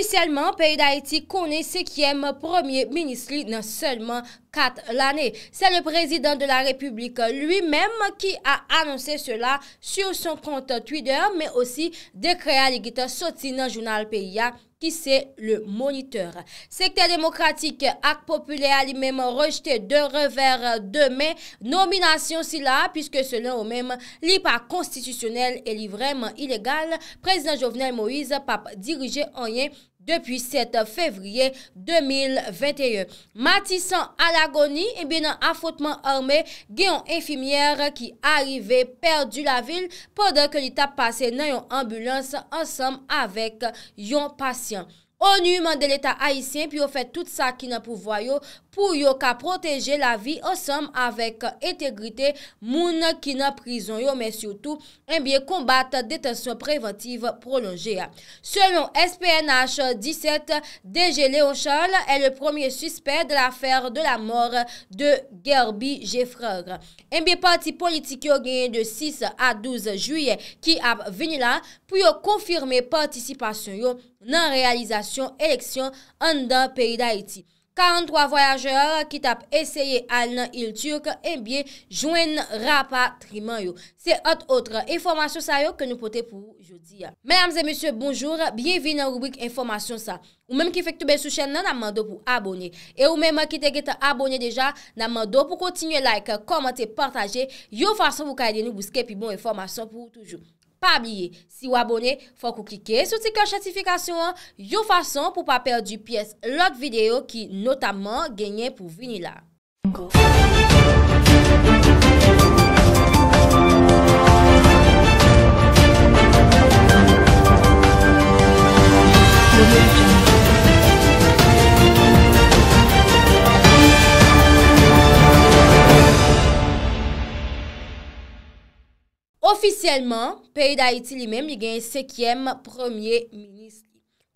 Fisselman, Pays d'Haïti kone se kiem premier ministre nan selman kat l'année. Se le prezident de la République lui-même ki a annonse cela sur son kont Twitter, me osi dekre aligite soti nan jounal Pays d'Haïti ki se le moniteur. Sektè demokratik ak populè alimèm rejte de revèr demè, nominasyon sila, piske selen ou mèm li pa konstitusyonel e li vremen ilegal, prezident Jovenel Moïse pa dirije anyen, Depi 7 fevriye 2021. Mati san alagoni e eh bin an afotman orme genyon efimièr ki arive perdu la vil podè ke li tap pase nan yon ambulans ansam avèk yon pasyen. O nouman de l'Etat haïsien pou yo fè tout sa kina pou voyo pou yo ka proteje la vi osam avèk etegrite moun kina prizon yo, men sou tou mbiye eh kombat detasyon preventiv prolonje. Selon SPNH 17, DG Léo Charles è le premier suspect de l'affèr de la mort de Gerby Giffreur. Mbiye eh parti politik yo genye de 6 a 12 juye ki ap veni la pou yo konfirme patisipasyon yo, nan realizasyon eleksyon an dan peyi d'Haïti. 43 voyajeur ki tap eseye al nan il Turk eh en biye jwen rapatriman yo. Se ot otre informasyon sa yo ke nou pote pou yo diya. Menamze, mesye, bonjour, bienvi nan rubrik informasyon sa. Ou menm ki fek toube sou chen nan nan mando pou abone. E ou menm ki te get abone deja nan mando pou kontinye like, komente, partaje yo fason pou ka edi nou bouske pi bon informasyon pou toujou. Si ou abone, fò kou kike sou tikè jatifikasyon yo fason pou pa perdi piyes lòk video ki notaman genye pou vini la. Oficyèlman, peyi d'Haïti li mèm, li gen sekèm premier mini.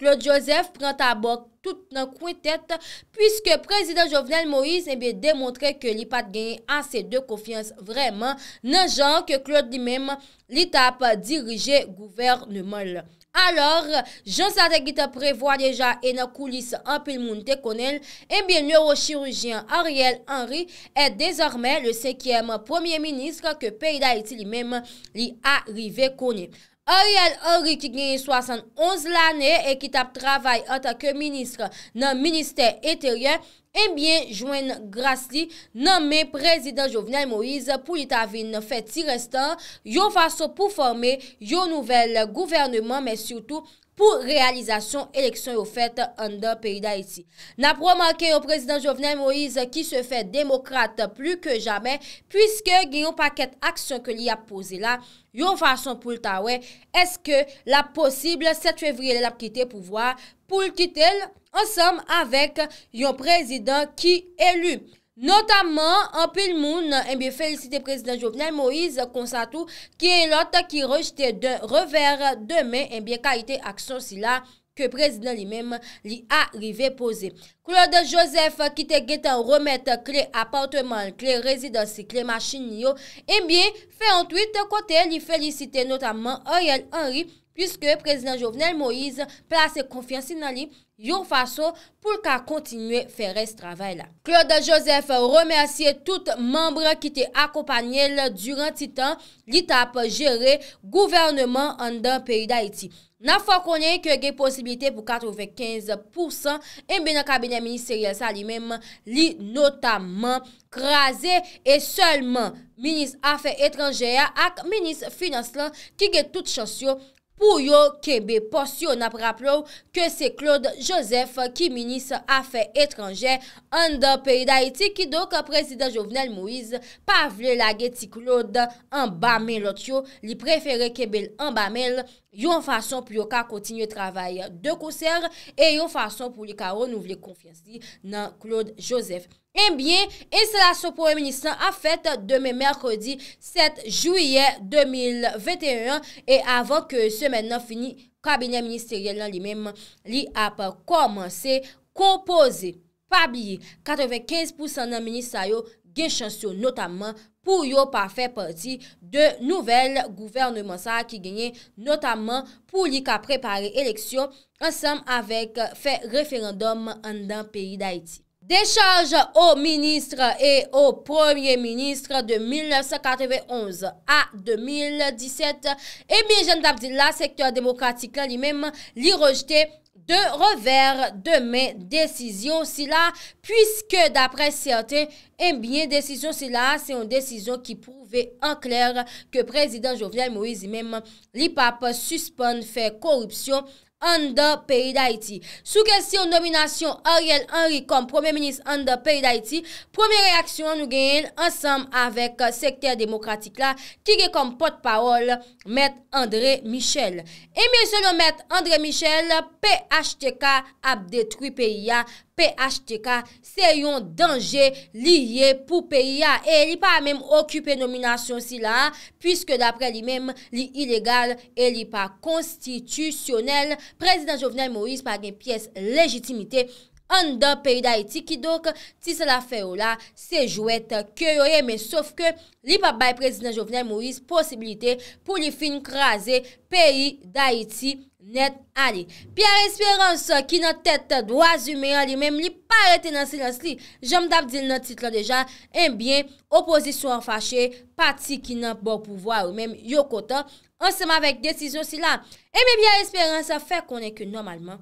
Claude Joseph pren ta bok tout nan kwen tet pwiske prezident Jovenel Moïse eh demontre ke li pat gen an se de kofians vreman nan jan ke Claude li menm li tap dirije gouvernemol. Alors, Jean Sadeguita prevoi deja ena koulis an pil moun te konen, ebyen eh neurochirugien Ariel Henry e dezormen le sekyem premier ministre ke peyda iti li menm li arive konen. A yel ori ki gne yon 71 l ane e ki tap travay anta ke ministre nan minister eteryen, eh enbyen jwen grasli nanme prezident Jovenel Moïse pou yon tave yon fèt si restan, yon faso pou forme yon nouvel gouvernement, men soutou rasyon. pou realizasyon eleksyon yo fèt an da peyi da etsi. Na pou an manke yon prezident Jovenel Moïse ki se fè demokrate plu ke jame, pwiske gen yon paket aksyon ke li ap pose la, yon fason pou ltawe, eske la posible set fevriye la pkite pou vwa pou lkite l ansam avèk yon prezident ki elu. Notaman, anpil moun, enbyen eh felisite prezident Jovnay Moïse Konsatu ki en lot ki rejte den rever demen eh enbyen kaite aksyon sila ke prezident li menm li arive pose. Claude Joseph ki te getan remet kle apartman, kle rezidansi, kle machin nyo, enbyen eh fe an tweet kote li felisite notaman Ariel Henry Monsanto. Piske prezident Jovenel Moïse plase konfiansi nan li yon faso pou lka kontinue fere se travay la. Claude Joseph remersiye tout membre ki te akopanyel duran titan li tap jere gouvernement an dan peyi d'Haïti. Na fwa konye ke ge posibilite pou 95% enbe nan kabine ministerial sa li menman li notaman krasè. E selman, minis affe etranjeya ak minis finans lan ki ge tout chansyo. Pou yo kebe posyo na praplou ke se Claude Joseph ki minis afe etranje an da peyi da iti ki do ke prezident Jovenel Moïse pa vle lage ti Claude an ba men lot yo li prefere kebe an ba men yon fason pou yo ka kontinye travaye de kouser e yon fason pou li ka ou nou vle konfiansi nan Claude Joseph. Enbyen, enselasyon pou eminisan a fèt demè mèrkodi 7 juyè 2021 e avon ke semen nan fini kabinyen ministeryen nan li menman li ap komanse kompoze pabliye 95% nan ministeryo gen chansyon notamman pou yo pa fè parti de nouvel gouvernement sa ki genye notamman pou li ka prepare eleksyon ansam avèk fè referendum an dan peri d'Haïti. Deschage au Ministre et au Premier Ministre de 1991 à 2017, Emile Jeanne d'Abdelaz, secteur démocratique, li mèm li rejete de revers de mes décizions sila, puisque d'après certé, emile eh décizions sila, se yon décizion ki pouve enklère ke Prezident Jovian Moïse li mèm li pape suspèn fè korupsyon an da peyi da iti. Sou kestyon nominasyon Ariel Henry kom premier menis an da peyi da iti, premier reaksyon nou genye ansam avek euh, sekter demokratik la kire kom pot parol Mètre André Michel. Emiye selon Mètre André Michel, PHTK ap detrui peyi ya P.H.T.K. se yon denje liye pou P.I.A. E li pa a menm okupen nominasyon si la, pwiske da pre li menm li ilegal e li pa konstitusyonel. Prezident Jovenel Moïse pa gen piyes legitimite an da P.I.D.A.I.T.I. ki dok, ti se la feyo la se jwet kyo ye, me sof ke li pa bay Prezident Jovenel Moïse posibilite pou li fin kraze P.I.D.A.I.T.I. Net a li. Pi a l'espérance ki nou tète dwa zume a li, mèm li pa rete nan silans li, jom dap di nou titla dejan, eh mèm biye, opozisyon fache, pati ki nou bon pouvoi, mèm yo kota, ansèm avèk desisyon silan. E eh mèm biye l'espérance fè konè kè normalman.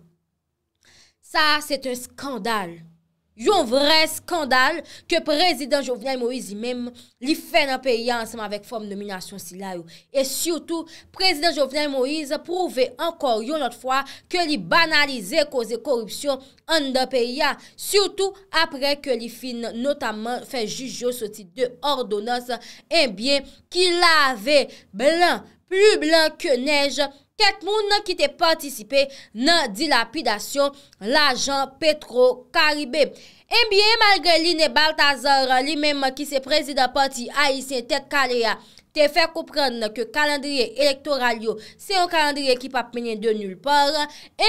Sa, sè tè skandal. Yon vre skandal ke prezident Jovnay Moïse imem li fè nan peyi ansem avèk fòm nominasyon si la yo. E syoutou prezident Jovnay Moïse prouve ankor yon lot fwa ke li banalize koze korupsyon an nan peyi an. Syoutou apre ke li fin notaman fè jujyo sou tit de ordonans enbyen eh ki la ave blan, plus blan ke nej ansem. Ket moun nan ki te patisipe nan dilapidasyon lajan Petro Karibé. Enbyen malge li ne Baltazar li menm ki se prezida pati Aïsien Ted Kalea te fè kouprenne ke kalendriye elektoral yo se yon kalendriye ki pa pmenyen de nul por,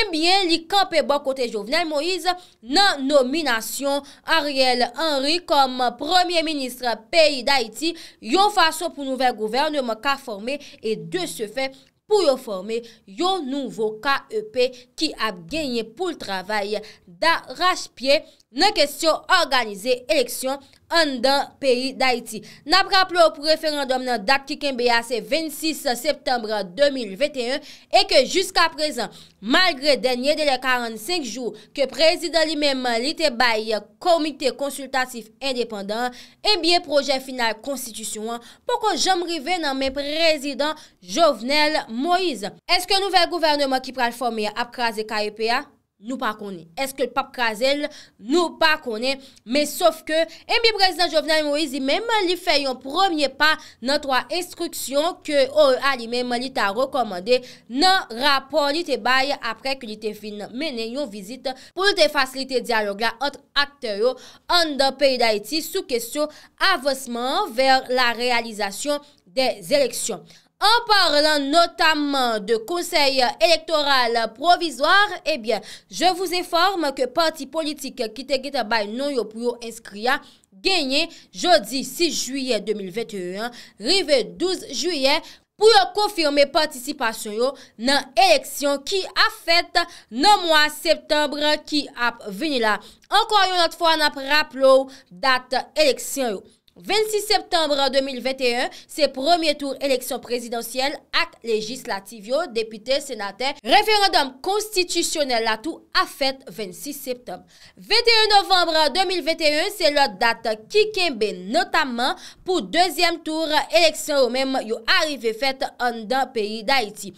enbyen li kampe bon kote jovenel Moïse nan nominasyon Ariel Henry kom premier ministre peyi d'Aïti yon fason pou nouvel gouverne man ka formé e de se fè kalendriye. Pou yo forme yon nouvo KEP ki ap genye pou l travaye da raspye, nan kestyon organize eleksyon an dan peyi d'Haiti. Napraplo ou preferandom nan dak ki ken beya se 26 septembre 2021 e ke jiska prezan, malgre denye de le 45 jou ke prezident li menman lite bayi komite konsultatif independant e eh biye proje final konstitusyon pou kon jomrive nan men prezident Jovenel Moïse. Eske nouvel gouvernement ki pral formi apkaze KEPA? Nou pa konen, eske l pap kazel, nou pa konen, men sof ke, en bi prezident Jovenel Moise, men men li fè yon promye pa nan troa instruksyon ke ou alime men li ta rekomande nan rapor li te baye apre ki li te fin menen yon vizit pou li te fasilite diyalog la ot akter yo an da peyi da iti sou kesyo avosman ver la realizasyon de zeleksyon. An parlan notaman de konsey elektoral provizor, ebyen, eh je vous informe ke parti politik ki te geta bay nou yo pou yo inskria genye jodi 6 juye 2021, rive 12 juye pou yo konfirme patisipasyon yo nan eleksyon ki a fèt nan mwa septembre ki ap veni la. Ankwa yo notfwa nan ap raplou dat eleksyon yo. 26 septembre 2021, se promye tour eleksyon prezidentiyel ak legislativyo depite senate referandum konstitisyonel la tou a fet 26 septembre. 21 novembre 2021, se lot dat ki kenbe notamman pou dezyem tour eleksyon ou mem yo arive fet an dan peyi da iti.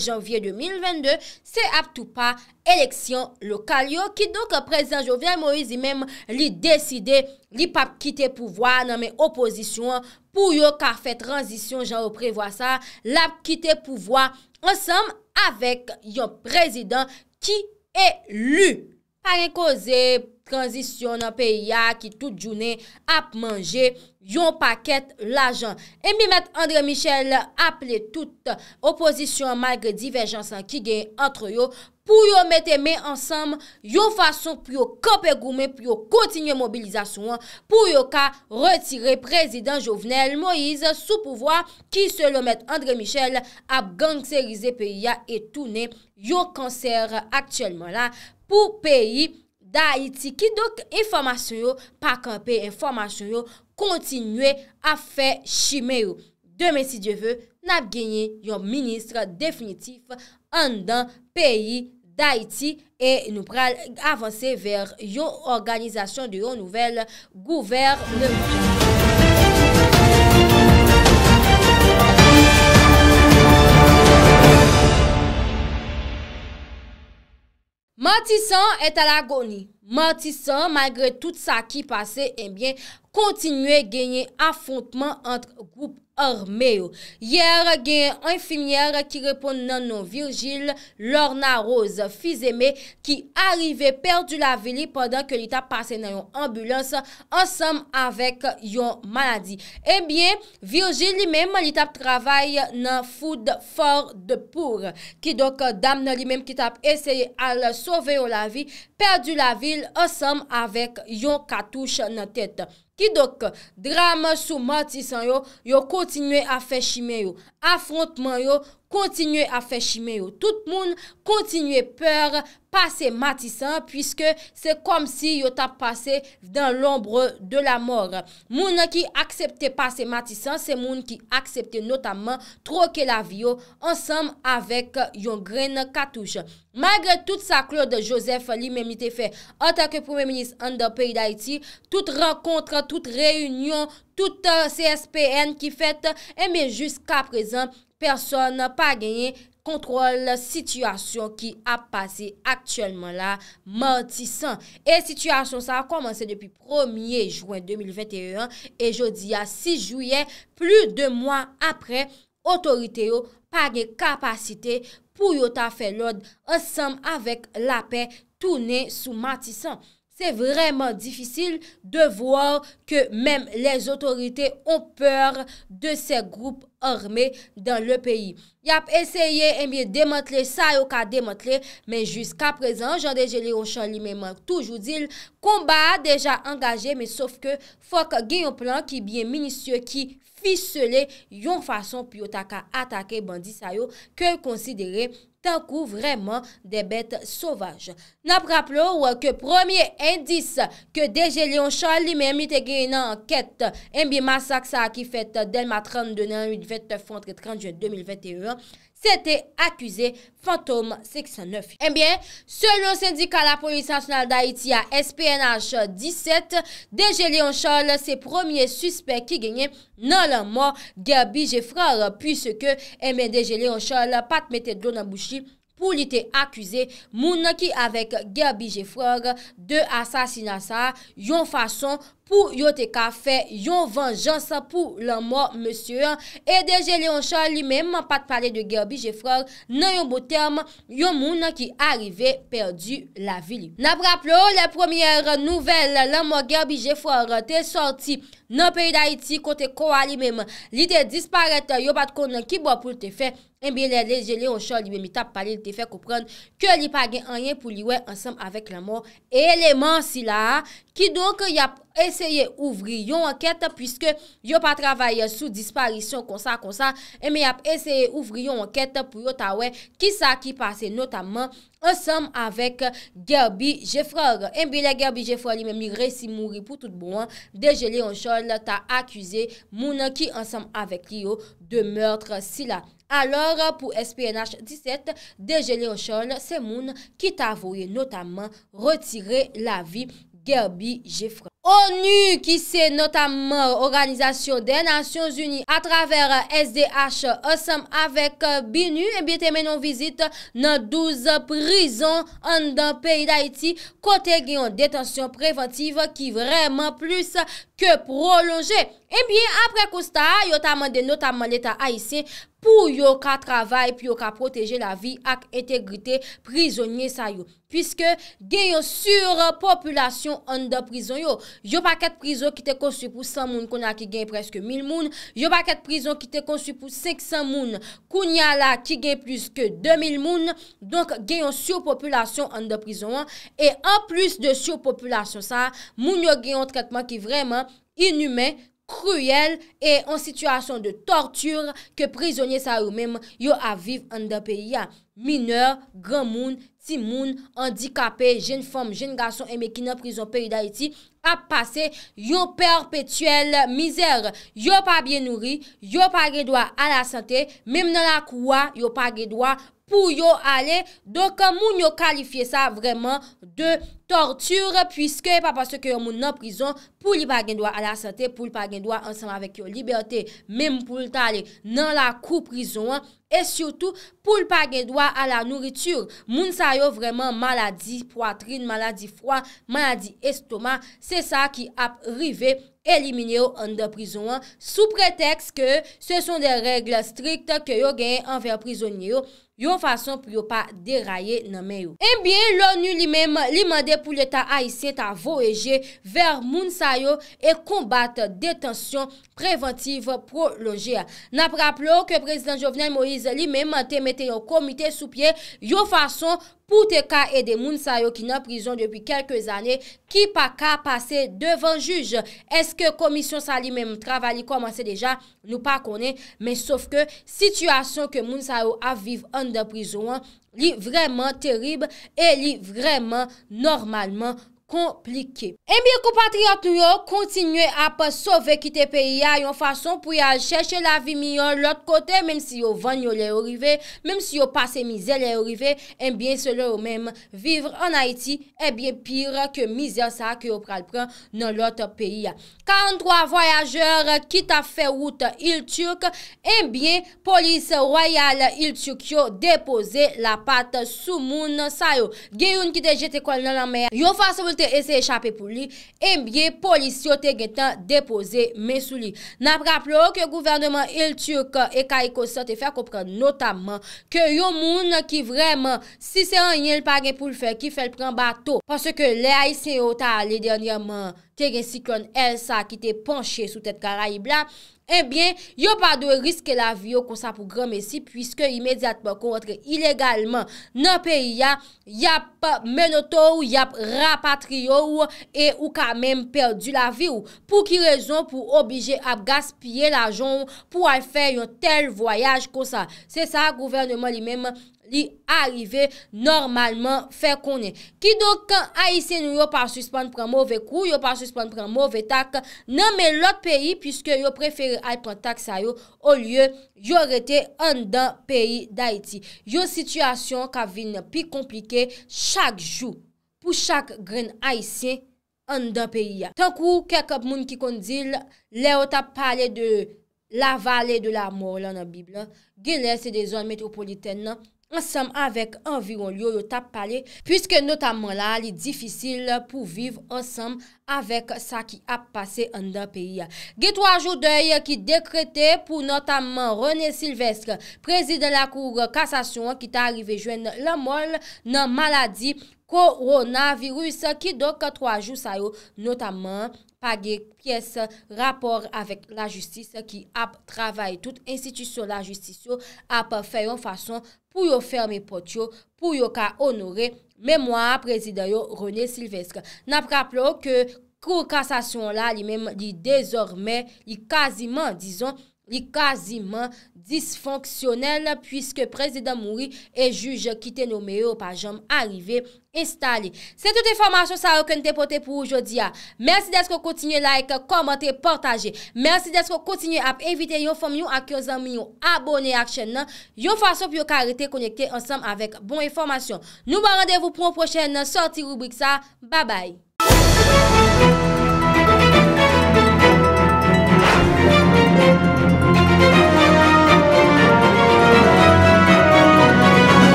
janvier 2022, se ap tou pa, eleksyon lokal yo ki donk euh, prezident Jovian Moïse li deside, li pap kite pouvoi nan men opozisyon pou yo kar fe transisyon jan ou prevoi sa, la kite pouvoi, ansam avek yo prezident ki elu. Pari koze kanzisyon an pe ya ki tout jounen ap manje yon paket lajan. E mi met Andre Michel ap le tout oposisyon malge diverjansan ki gen antre yo, pou yo met eme ansam yo fason pou yo kape goume, pou yo kontinye mobilizasyon, pou yo ka retire prezident jovenel Moïse sou pouvoi ki se lo met Andre Michel ap ganserize pe ya etounen yon kanser aktiyelman la pou peyi. Da iti ki dok informasyon yo, pa ka pe informasyon yo, kontinwe a fe shime yo. Deme si diye ve, nap genye yon ministre definitif an dan peyi da iti e nou pral avanse ver yon organizasyon de yon nouvel gouverne. Matisan et al agoni. Matisan, malgre tout sa ki pase, ebyen eh kontinue genye afontman antre goup Ormeyo, yer gen enfimiye ki repon nan nou Virgil, lor nan Rose, fizeme ki arive perdu la vili pandan ke li tap pase nan yon ambulans ansam avek yon maladi. Ebyen, eh Virgil li menm li tap travay nan foud for de poure, ki dok dam nan li menm ki tap eseye al soveyo la vi, Perdi la vil ansam avek yon katouche nan tèt. Ki dok drama sou matisan yo, yo kontinwe a fechime yo. Afrontman yo, kontinuè a fè chimè yo. Tout moun kontinuè pèr pa se matisan, pwiske se kom si yo ta pase dan lombre de la mor. Moun ki akseptè pa se matisan, se moun ki akseptè notaman troke la vio ansam avèk yon grene katouche. Magre tout sa klo de Josef li mèmite fè, anta ke pou mèm nis an da peyi d'Aiti, tout renkontre, tout reyunyon, tout euh, CSPN ki fèt, eh, mèmè jusqu'a prezant Person pa genye kontrol situasyon ki ap pase aktuelman la matisan. E situasyon sa a komanse depi 1e juen 2021 e jodi a 6 juyen. Plu de mwan apre, otorite yo pa genye kapasite pou yo ta fe lode asanm avek la pe toune sou matisan. C'est vraiment difficile de voir que même les autorités ont peur de ces groupes armés dans le pays. Il y a essayé de eh démanteler, ça a démantelé, mais jusqu'à présent, Jean-Déjeuner Ochanli m'a toujours dit qu'on bat déjà engagé, mais sauf que faut qu'il y ait un plan qui est bien minutieux, qui fisse l'un façon pour attaquer Bandi Sayo, que considérer. tan kou vreman de bete sauvage. N ap rap lou ke promye indis ke deje leon chal li men mit e gen an ket en bi masak sa akifet del matran de nan 8-29-31-2021, se te akwize Fantoum 609. Enbyen, selon syndika la polisansional d'Haïti ya SPNH 17, Degeleon Charles se promye suspect ki genye nan la mò Gerbi Jeffreur, pwisse ke eh M.N. Degeleon Charles pat mette donan bouchi pou li te akwize moun ki avek Gerbi Jeffreur de asasinasa yon fason pou yo te kafe yon venjansa pou la mò mòsyon, e deje leon chan li menman pat pale de gerbi jefror, nan yon bo term, yon mounan ki arive perdi la vil. Na praplo, le premier nouvel, la mò gerbi jefror te sorti nan peyi da iti, kote kwa li menman, li te disparete, yo pat konan ki bo pou te fe, en bi le leje leon chan li menmita pale te fe, koupran ke li pagen anyen pou li we ansam avèk la mò, e eleman si la, ki donk yon, Eseye ouvri yon anket, pwiske yo pa travaye sou disparisyon konsa konsa, e mi ap eseye ouvri yon anket pou yo tawe ki sa ki pase notamen ansam avèk Gerbi Jeffreur. Mbile Gerbi Jeffreur li men mi resi mouri pou tout bon, deje leonchol ta akuse moun ki ansam avèk yo de meurtre sila. Alor pou SPNH 17, deje leonchol se moun ki ta vouye notamen retire la vi Gerbi Jeffreur. ONU ki se notamman Organizasyon de Nasyons Uni A traver SDH Osam avek BINU Ebyen temenon vizit nan 12 Prison an dan peyi Daiti kote genyon detansyon Preventive ki vreman plus Ke prolonje Ebyen eh apre kousta yotamman de notamman Letan Aisyen pou yo ka Travay pou yo ka proteje la vi Ak etegrite prizonye sa yo Piske genyon sur Populasyon an dan prison yo Yo pa ket prizon ki te konsupou 100 moun kouna ki gen preske 1000 moun. Yo pa ket prizon ki te konsupou 500 moun kounya la ki gen preske 2000 moun. Donk genyon sou popolasyon an de prizon an. E an plus de sou popolasyon sa, moun yo genyon tretman ki vreman inhumen, kruyel, e an sitwasyon de tortur ke prizonye sa ou menm yo aviv an de peyi an. Mineur, gran moun, tim moun, andikapè, jen fom, jen gason, eme ki nan prizon peyi da iti. ap pase yo perpetuel mizer. Yo pa bien nourri, yo pa gen doa a la sante, mem nan la kouwa, yo pa gen doa pou yo ale. Donk moun yo kalifiye sa vreman de tortur, pwiske pa pas se ke yo moun nan prison, pou li pa gen doa a la sante, pou li pa gen doa ansan avèk yo libertè, mem pou lta ale nan la kou prison, e soutou pou li pa gen doa a la nouritur. Moun sa yo vreman maladi poatrin, maladi fwa, maladi estoma, semeni Se sa ki ap rive elimine ou an de prizon sou preteks ke se son de regle strikte ke yo gen anve prizonye ou. yon fason pou yo pa deraye nanme yo. Eh en biye, l'ONU li mem li mande pou l'Etat A.I.C. ta voeje ver moun sayo e kombat detansyon preventiv pro loge. Na praplo ke prezident Jovnay Moise li mem temete yon komite sou pie yon fason pou te ka edi moun sayo ki nan prison depi kelke zane ki pa ka pase devan juj. Eske komisyon sa li mem travali komanse deja nou pa kone, men sof ke situasyon ke moun sayo aviv an da prizon li vreman terib e li vreman normalman komplike. Ebyen kou patriyatou yo kontinye ap sove kite peyi ya yon fason pou ya chèche la vi miyon lot kote, menm si yo vanyo le orive, menm si yo passe mizè le orive, enbyen eh se lè ou menm vivre an Haiti, ebyen eh pire ke mizè sa ki yo pral pren non lot peyi ya. 43 voyajèr ki ta fè wout il-Turk, enbyen polis royale il-Turk yo depose la pat sou moun sa yo. Geyoun ki de jete kol nan la meya, yon fason pou te e se echapè pou li, e bie polisio te gen tan depose men sou li. Na praplo ke gouvernement il-Turk e ka ekosistè te fè kompren notamman ke yo moun ki vreman si se an yen lpagè pou lfè ki fè lpren bato. Paske le A.I.C.O. ta le denyèman te gen siklon Elsa ki te ponchè sou tèt karayib la, Ebyen, eh yo pa do riske la vi yo kon sa pou grame si, pwiske imediat kon rentre ilegalman. Nan peri ya, yap menoto ou yap rapatri yo ou ka men perdu la vi ou pou ki rezon pou obije ap gaspye la jon pou al fè yon tel voyaj kon sa. Se sa, gouvernement li men li arrive normalman fè konen. Ki do kan a isen yo pa suspande pran mouve kou, yo pa suspande pran mouve tak, nan men lot peri pwiske yo preferi al prantak sa yo, o lye yo rete an dan peyi da iti. Yo situasyon ka vin pi komplike, chak jou, pou chak gren aisyen, an dan peyi ya. Tankou, kèk ap moun ki kondil, le o tap pale de la vale de la mor lan an bibla. Gine se de zon metropoliten nan ansam avek anviron liyo yo tap pale, pwiske notamman la li difisil pou viv ansam avek sa ki ap pase an da peyi. Ge 3 jou dey ki dekrete pou notamman Rene Silvestre, prezid de la kou kassasyon ki ta arrive jwen la mol nan maladi koronavirus ki doke 3 jou sayo notamman page piyes rapor avek la justis ki ap travaye tout institisyon la justisyon ap feyon fason pou yo ferme pot yo, pou yo ka onore, mè mwa prezidanyo René Silvestre. Na praplo ke kou kasasyon la, li mèm li dezormè, li kaziman, dizon, li kazi man disfonksyonel pwiske prezident Mouri e juj kite nou meyo pa jom arive estali. Se tout informasyon sa akon te pote pou oujodi ya. Mersi desko kontinye like, komante, portaje. Mersi desko kontinye ap evite yon fom yon akyo zanmi yon abone ak chen nan. Yon fason pyo karite konekte ansam avek bon informasyon. Nou ba randevou pou an prochen nan sorti rubrik sa. Babay!